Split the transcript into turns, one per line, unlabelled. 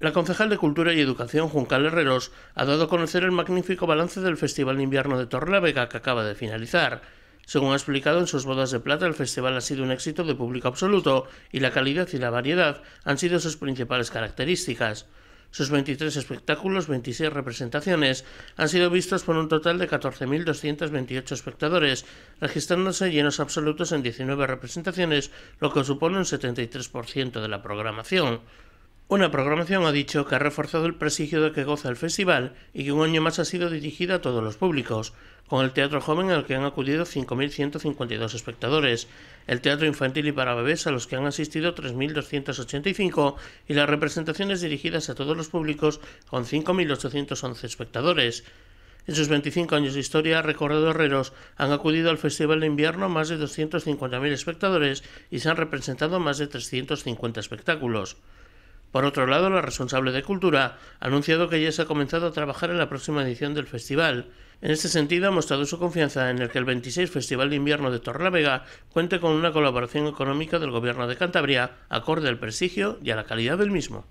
La concejal de Cultura y Educación, Juncal Herreros, ha dado a conocer el magnífico balance del Festival de Invierno de Torrelavega que acaba de finalizar. Según ha explicado en sus bodas de plata, el festival ha sido un éxito de público absoluto y la calidad y la variedad han sido sus principales características. Sus 23 espectáculos, 26 representaciones, han sido vistos por un total de 14.228 espectadores, registrándose llenos absolutos en 19 representaciones, lo que supone un 73% de la programación. Una programación, ha dicho, que ha reforzado el prestigio de que goza el festival y que un año más ha sido dirigida a todos los públicos, con el teatro joven al que han acudido 5.152 espectadores, el teatro infantil y para bebés a los que han asistido 3.285 y las representaciones dirigidas a todos los públicos con 5.811 espectadores. En sus 25 años de historia, Recorrido Herreros han acudido al Festival de Invierno más de 250.000 espectadores y se han representado más de 350 espectáculos. Por otro lado, la responsable de Cultura ha anunciado que ya se ha comenzado a trabajar en la próxima edición del festival. En este sentido, ha mostrado su confianza en el que el 26 Festival de Invierno de Torrelavega cuente con una colaboración económica del Gobierno de Cantabria, acorde al prestigio y a la calidad del mismo.